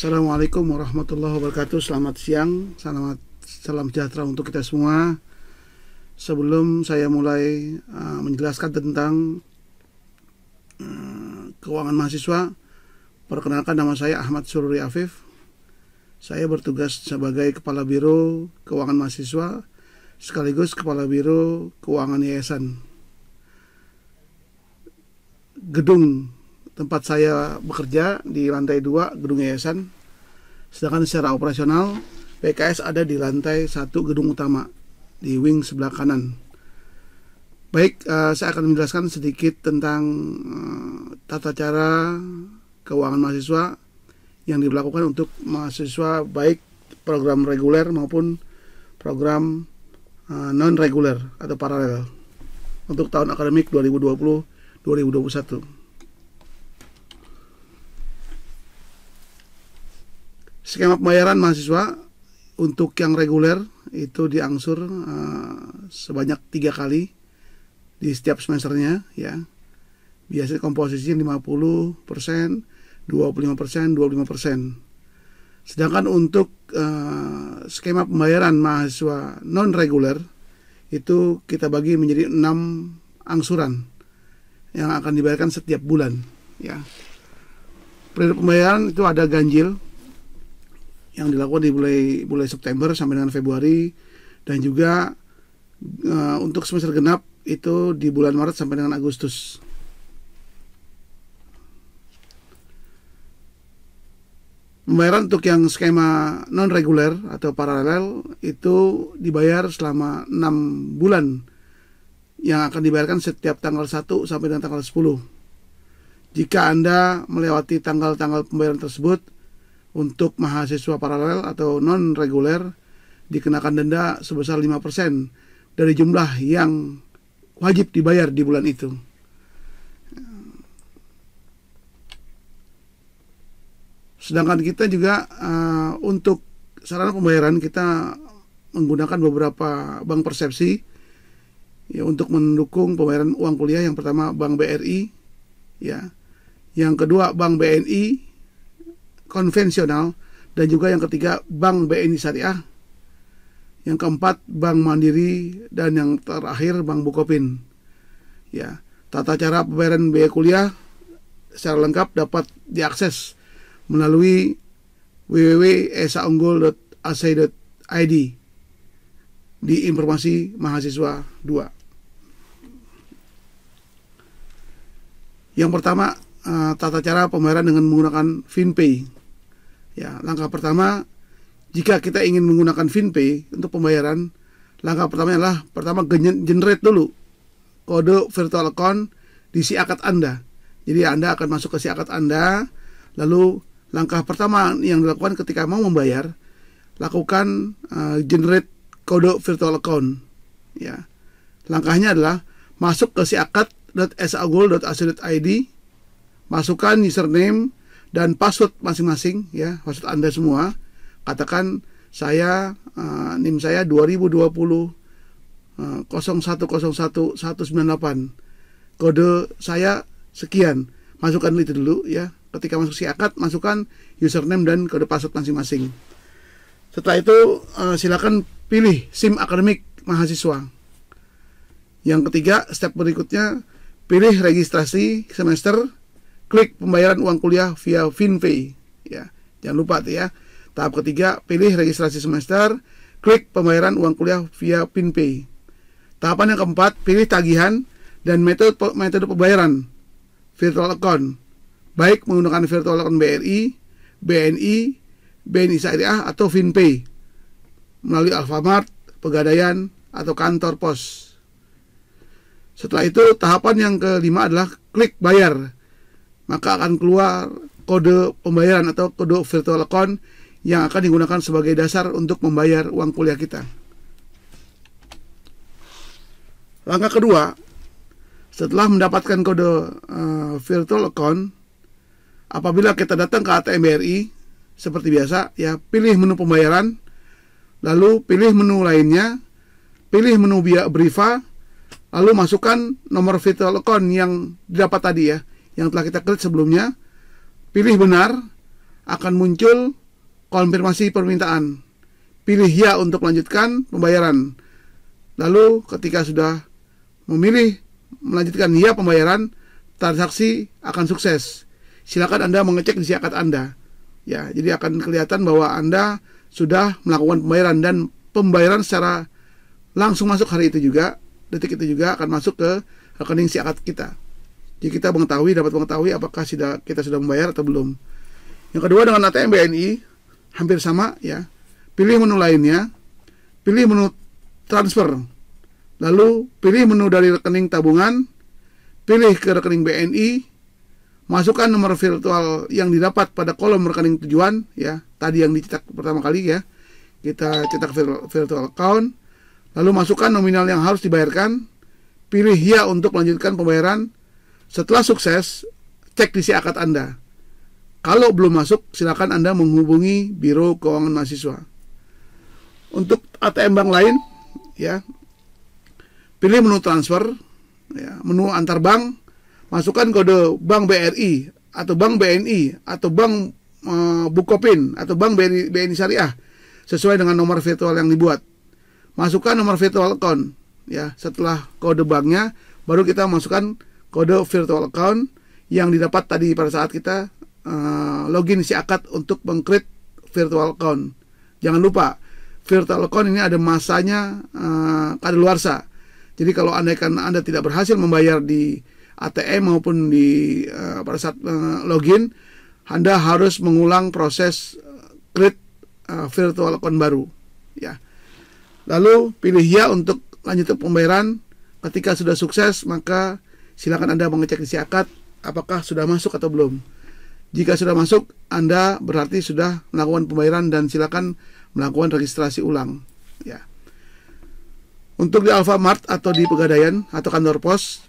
Assalamualaikum warahmatullahi wabarakatuh. Selamat siang, selamat salam sejahtera untuk kita semua. Sebelum saya mulai uh, menjelaskan tentang uh, keuangan mahasiswa, perkenalkan nama saya Ahmad Sururi Afif. Saya bertugas sebagai Kepala Biro Keuangan Mahasiswa sekaligus Kepala Biro Keuangan Yayasan. Gedung tempat saya bekerja di lantai 2 gedung yayasan. Sedangkan secara operasional PKS ada di lantai 1 gedung utama di wing sebelah kanan. Baik, eh, saya akan menjelaskan sedikit tentang eh, tata cara keuangan mahasiswa yang diberlakukan untuk mahasiswa baik program reguler maupun program eh, non reguler atau paralel untuk tahun akademik 2020 2021. Skema pembayaran mahasiswa untuk yang reguler itu diangsur uh, eh, sebanyak tiga kali di setiap semesternya ya. Biasanya komposisinya 50 persen, 25 persen, 25 persen. Sedangkan untuk uh, skema pembayaran mahasiswa non reguler itu kita bagi menjadi enam angsuran yang akan dibayarkan setiap bulan ya. Periode pembayaran itu ada ganjil yang dilakukan di mulai mulai September sampai dengan Februari dan juga uh, untuk semester genap itu di bulan Maret sampai dengan Agustus. Pembayaran untuk yang skema non reguler atau paralel itu dibayar selama 6 bulan yang akan dibayarkan setiap tanggal 1 sampai dengan tanggal 10. Jika Anda melewati tanggal-tanggal pembayaran tersebut, untuk mahasiswa paralel atau non reguler dikenakan denda sebesar 5% dari jumlah yang wajib dibayar di bulan itu. Sedangkan kita juga uh, untuk sarana pembayaran kita menggunakan beberapa bank persepsi ya untuk mendukung pembayaran uang kuliah yang pertama Bank BRI ya yang kedua Bank BNI konvensional dan juga yang ketiga Bank BNI Syariah yang keempat Bank Mandiri dan yang terakhir Bank Bukopin ya tata cara pembayaran biaya kuliah secara lengkap dapat diakses melalui www.esaunggul.ac.id di informasi mahasiswa 2 yang pertama eh, tata cara pembayaran dengan menggunakan FinPay Ya, langkah pertama jika kita ingin menggunakan FinPay untuk pembayaran, langkah pertama adalah pertama generate dulu kode virtual account di si akad Anda. Jadi Anda akan masuk ke si akad Anda, lalu langkah pertama yang dilakukan ketika mau membayar, lakukan uh, generate kode virtual account. Ya. Langkahnya adalah masuk ke si akad id masukkan username dan password masing-masing ya password anda semua katakan saya uh, nim saya 2020 0101198 eh, kode saya sekian masukkan itu dulu ya ketika masuk si akad masukkan username dan kode password masing-masing setelah itu eh, silakan pilih SIM akademik mahasiswa yang ketiga step berikutnya pilih registrasi semester klik pembayaran uang kuliah via FinPay ya. Jangan lupa tuh ya. Tahap ketiga, pilih registrasi semester, klik pembayaran uang kuliah via FinPay. Tahapan yang keempat, pilih tagihan dan metode metode pembayaran virtual account baik menggunakan virtual account BRI, BNI, BNI Syariah atau FinPay melalui Alfamart, Pegadaian, atau kantor pos. Setelah itu, tahapan yang kelima adalah klik bayar maka akan keluar kode pembayaran atau kode virtual account yang akan digunakan sebagai dasar untuk membayar uang kuliah kita. Langkah kedua, setelah mendapatkan kode uh, virtual account, apabila kita datang ke ATM BRI seperti biasa, ya pilih menu pembayaran, lalu pilih menu lainnya, pilih menu biaya Briva, lalu masukkan nomor virtual account yang didapat tadi ya yang telah kita klik sebelumnya, pilih benar, akan muncul konfirmasi permintaan. Pilih ya untuk melanjutkan pembayaran. Lalu ketika sudah memilih melanjutkan ya pembayaran, transaksi akan sukses. Silakan Anda mengecek di siakat Anda. Ya, jadi akan kelihatan bahwa Anda sudah melakukan pembayaran dan pembayaran secara langsung masuk hari itu juga, detik itu juga akan masuk ke rekening siakat kita. Jadi ya, kita mengetahui dapat mengetahui apakah sudah kita sudah membayar atau belum. Yang kedua dengan ATM BNI hampir sama ya. Pilih menu lainnya, pilih menu transfer. Lalu pilih menu dari rekening tabungan, pilih ke rekening BNI, masukkan nomor virtual yang didapat pada kolom rekening tujuan ya, tadi yang dicetak pertama kali ya. Kita cetak virtual account, lalu masukkan nominal yang harus dibayarkan, pilih ya untuk melanjutkan pembayaran setelah sukses, cek di si akad Anda. Kalau belum masuk, silakan Anda menghubungi Biro Keuangan Mahasiswa. Untuk ATM bank lain, ya, pilih menu transfer, ya, menu antar bank, masukkan kode bank BRI atau bank BNI atau bank e, Bukopin atau bank BNI, BNI Syariah sesuai dengan nomor virtual yang dibuat. Masukkan nomor virtual account, ya, setelah kode banknya, baru kita masukkan kode virtual account yang didapat tadi pada saat kita uh, login si akad untuk mengcreate virtual account. Jangan lupa virtual account ini ada masanya uh, kadaluarsa. Jadi kalau andaikan Anda tidak berhasil membayar di ATM maupun di uh, pada saat uh, login, Anda harus mengulang proses create uh, virtual account baru, ya. Lalu pilih ya untuk lanjut pembayaran. Ketika sudah sukses, maka silakan Anda mengecek isi akad apakah sudah masuk atau belum. Jika sudah masuk, Anda berarti sudah melakukan pembayaran dan silakan melakukan registrasi ulang. Ya. Untuk di Alfamart atau di Pegadaian atau kantor pos,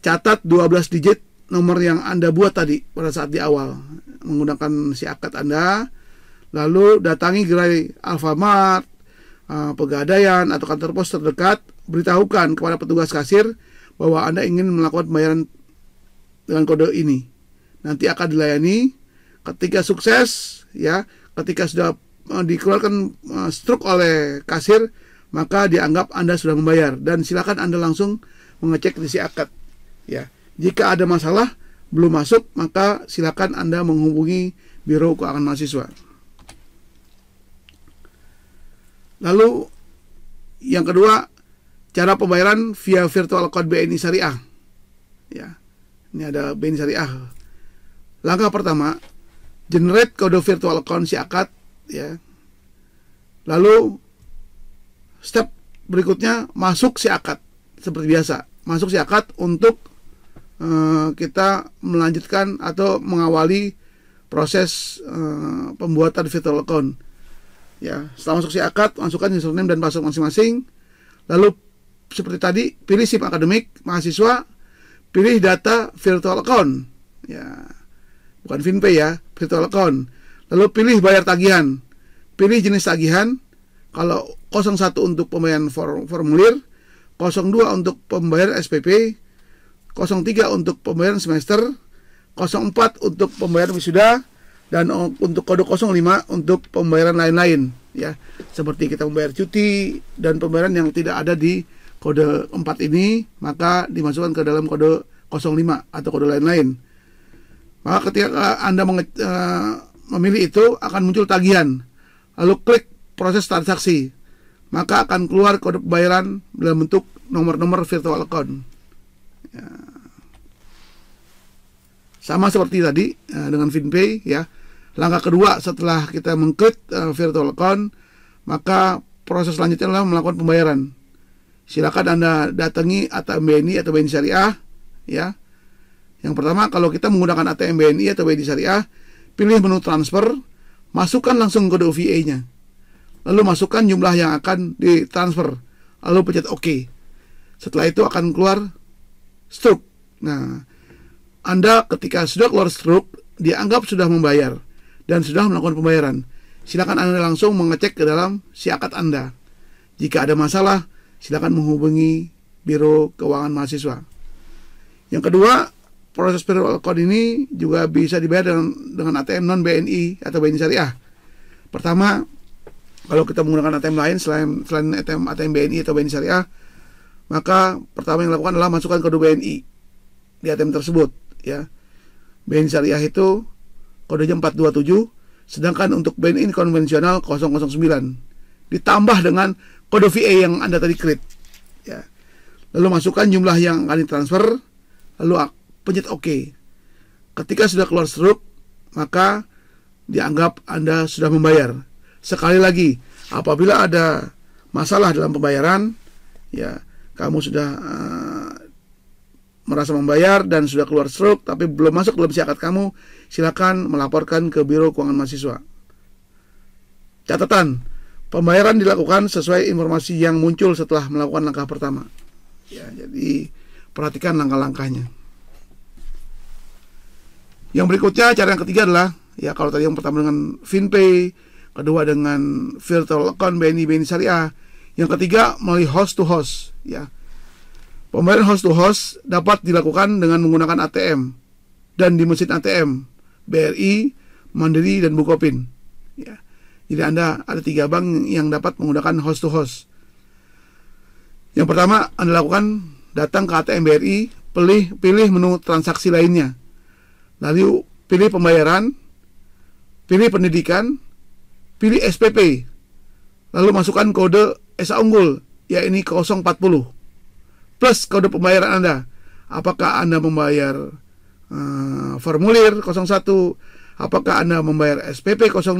catat 12 digit nomor yang Anda buat tadi pada saat di awal menggunakan si akad Anda. Lalu datangi gerai Alfamart, eh, Pegadaian atau kantor pos terdekat, beritahukan kepada petugas kasir bahwa Anda ingin melakukan pembayaran dengan kode ini. Nanti akan dilayani ketika sukses ya, ketika sudah eh, dikeluarkan eh, stroke struk oleh kasir, maka dianggap Anda sudah membayar dan silakan Anda langsung mengecek isi akad ya. Jika ada masalah belum masuk, maka silakan Anda menghubungi Biro Keuangan Mahasiswa. Lalu yang kedua cara pembayaran via virtual account BNI Syariah. Ya. Ini ada BNI Syariah. Langkah pertama, generate kode virtual account si akad ya. Lalu step berikutnya masuk si akad seperti biasa. Masuk si akad untuk uh, kita melanjutkan atau mengawali proses uh, pembuatan virtual account. Ya, setelah masuk si akad, masukkan username dan password masing-masing. Lalu seperti tadi pilih SIM akademik mahasiswa, pilih data virtual account. Ya. Bukan FinPay ya, virtual account. Lalu pilih bayar tagihan. Pilih jenis tagihan. Kalau 01 untuk pembayaran formulir, 02 untuk pembayaran SPP, 03 untuk pembayaran semester, 04 untuk pembayaran wisuda, dan untuk kode 05 untuk pembayaran lain-lain ya seperti kita membayar cuti dan pembayaran yang tidak ada di kode 4 ini maka dimasukkan ke dalam kode 05 atau kode lain-lain. Maka ketika Anda menge- eh, memilih itu akan muncul tagihan. Lalu klik proses transaksi. Maka akan keluar kode pembayaran dalam bentuk nomor-nomor virtual account. Ya. Sama seperti tadi eh, dengan FinPay ya. Langkah kedua setelah kita mengklik eh, virtual account, maka proses selanjutnya adalah melakukan pembayaran silakan Anda datangi ATM BNI atau BNI Syariah ya. Yang pertama kalau kita menggunakan ATM BNI atau BNI Syariah, pilih menu transfer, masukkan langsung kode OVA-nya. Lalu masukkan jumlah yang akan ditransfer, lalu pencet OK. Setelah itu akan keluar struk. Nah, Anda ketika sudah keluar struk, dianggap sudah membayar dan sudah melakukan pembayaran. Silakan Anda langsung mengecek ke dalam si akad Anda. Jika ada masalah, silakan menghubungi Biro Keuangan Mahasiswa. Yang kedua, proses payroll account ini juga bisa dibayar dengan, dengan ATM non BNI atau BNI syariah. Pertama, kalau kita menggunakan ATM lain selain selain ATM ATM BNI atau BNI syariah, maka pertama yang dilakukan adalah masukkan kode BNI di ATM tersebut, ya. BNI syariah itu kodenya 427, sedangkan untuk BNI konvensional 009 ditambah dengan kode VA yang Anda tadi create. Ya. Lalu masukkan jumlah yang akan ditransfer, lalu pencet OK. Ketika sudah keluar struk, maka dianggap Anda sudah membayar. Sekali lagi, apabila ada masalah dalam pembayaran, ya kamu sudah uh, merasa membayar dan sudah keluar struk tapi belum masuk dalam siakat kamu, silakan melaporkan ke Biro Keuangan Mahasiswa. Catatan, Pembayaran dilakukan sesuai informasi yang muncul setelah melakukan langkah pertama. Ya, jadi perhatikan langkah-langkahnya. Yang berikutnya cara yang ketiga adalah ya kalau tadi yang pertama dengan FinPay, kedua dengan virtual account BNI BNI Syariah, yang ketiga melalui host to host ya. Pembayaran host to host dapat dilakukan dengan menggunakan ATM dan di mesin ATM BRI, Mandiri dan Bukopin. Ya. Jadi Anda ada tiga bank yang dapat menggunakan host to host. Yang pertama Anda lakukan datang ke ATM BRI, pilih pilih menu transaksi lainnya. Lalu pilih pembayaran, pilih pendidikan, pilih SPP. Lalu masukkan kode SA unggul, yakni 040. Plus kode pembayaran Anda. Apakah Anda membayar uh, formulir 01, apakah Anda membayar SPP 02,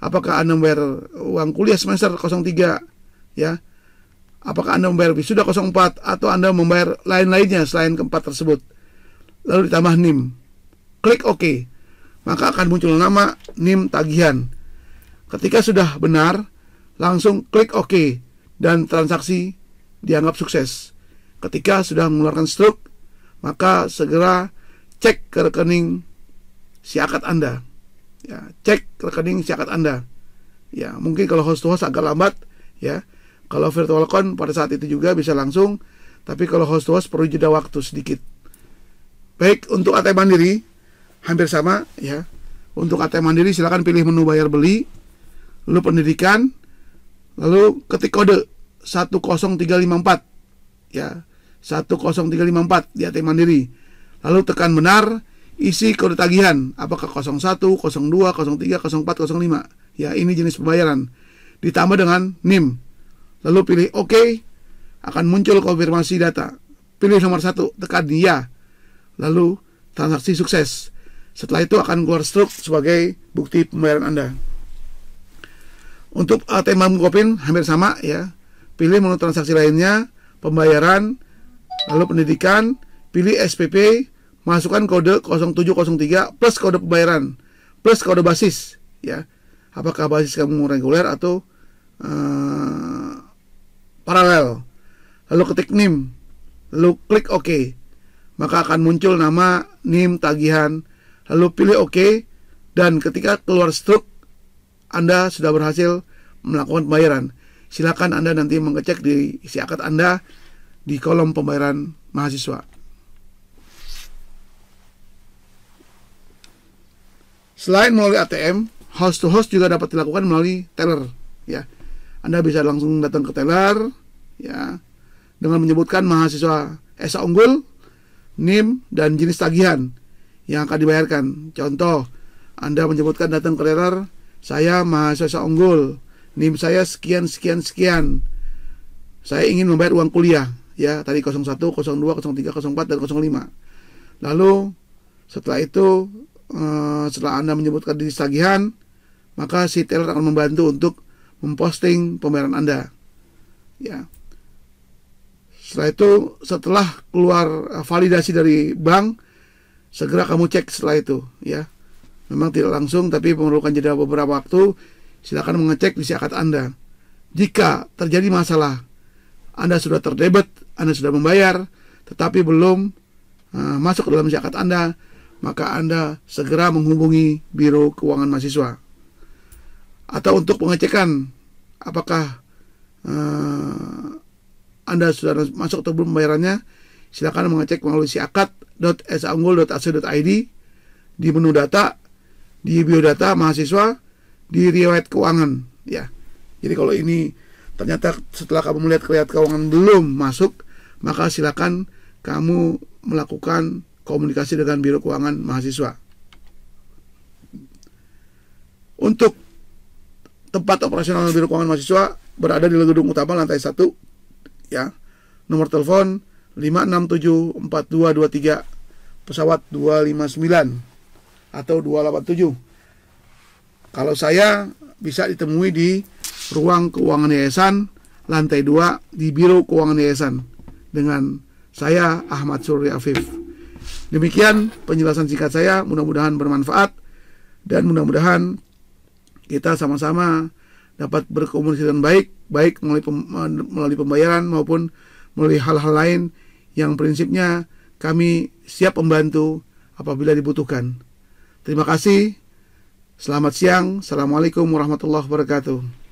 Apakah Anda membayar uang kuliah semester 03 ya? Apakah Anda membayar wisuda 04 atau Anda membayar lain-lainnya selain keempat tersebut? Lalu ditambah NIM. Klik OK. Maka akan muncul nama NIM tagihan. Ketika sudah benar, langsung klik OK dan transaksi dianggap sukses. Ketika sudah mengeluarkan struk, maka segera cek ke rekening si akad Anda ya cek rekening zakat Anda. Ya, mungkin kalau host to host agak lambat ya. Kalau virtual account pada saat itu juga bisa langsung, tapi kalau host to host perlu jeda waktu sedikit. Baik, untuk ATM Mandiri hampir sama ya. Untuk ATM Mandiri silakan pilih menu bayar beli, lalu pendidikan, lalu ketik kode 10354 ya. 10354 di ATM Mandiri. Lalu tekan benar isi kode tagihan apakah 01, 02, 03, 04, 05 ya ini jenis pembayaran ditambah dengan NIM lalu pilih OK akan muncul konfirmasi data pilih nomor satu tekan ya lalu transaksi sukses setelah itu akan keluar struk sebagai bukti pembayaran Anda untuk uh, tema hampir sama ya pilih menu transaksi lainnya pembayaran lalu pendidikan pilih SPP masukkan kode 0703 plus kode pembayaran plus kode basis ya apakah basis kamu reguler atau uh, paralel lalu ketik NIM lalu klik OK maka akan muncul nama NIM tagihan lalu pilih OK dan ketika keluar struk Anda sudah berhasil melakukan pembayaran silakan Anda nanti mengecek di isi akad Anda di kolom pembayaran mahasiswa Selain melalui ATM, host to host juga dapat dilakukan melalui teller, ya. Anda bisa langsung datang ke teller, ya, dengan menyebutkan mahasiswa esa unggul, NIM dan jenis tagihan yang akan dibayarkan. Contoh, Anda menyebutkan datang ke teller, saya mahasiswa esa unggul, NIM saya sekian sekian sekian. Saya ingin membayar uang kuliah, ya, tadi 01, 02, 03, 04 dan 05. Lalu setelah itu Eh, setelah Anda menyebutkan diri tagihan, maka si teller akan membantu untuk memposting pembayaran Anda. Ya. Setelah itu, setelah keluar eh, validasi dari bank, segera kamu cek setelah itu, ya. Memang tidak langsung, tapi memerlukan jeda beberapa waktu. Silakan mengecek di akad Anda. Jika terjadi masalah, Anda sudah terdebet, Anda sudah membayar, tetapi belum uh, masuk ke dalam zakat Anda, maka Anda segera menghubungi Biro Keuangan Mahasiswa. Atau untuk pengecekan apakah uh, Anda sudah masuk atau belum pembayarannya, silakan mengecek melalui siakat.saunggul.ac.id di menu data, di biodata mahasiswa, di riwayat keuangan. Ya, jadi kalau ini ternyata setelah kamu melihat riwayat keuangan belum masuk, maka silakan kamu melakukan komunikasi dengan Biro Keuangan mahasiswa. Untuk tempat operasional Biro Keuangan mahasiswa berada di gedung utama lantai 1 ya. Nomor telepon 5674223 pesawat 259 atau 287. Kalau saya bisa ditemui di ruang keuangan yayasan lantai 2 di Biro Keuangan Yayasan dengan saya Ahmad Surya Afif. Demikian penjelasan singkat saya, mudah-mudahan bermanfaat dan mudah-mudahan kita sama-sama dapat berkomunikasi dengan baik, baik melalui, melalui pembayaran maupun melalui hal-hal lain yang prinsipnya kami siap membantu apabila dibutuhkan. Terima kasih. Selamat siang. Assalamualaikum warahmatullahi wabarakatuh.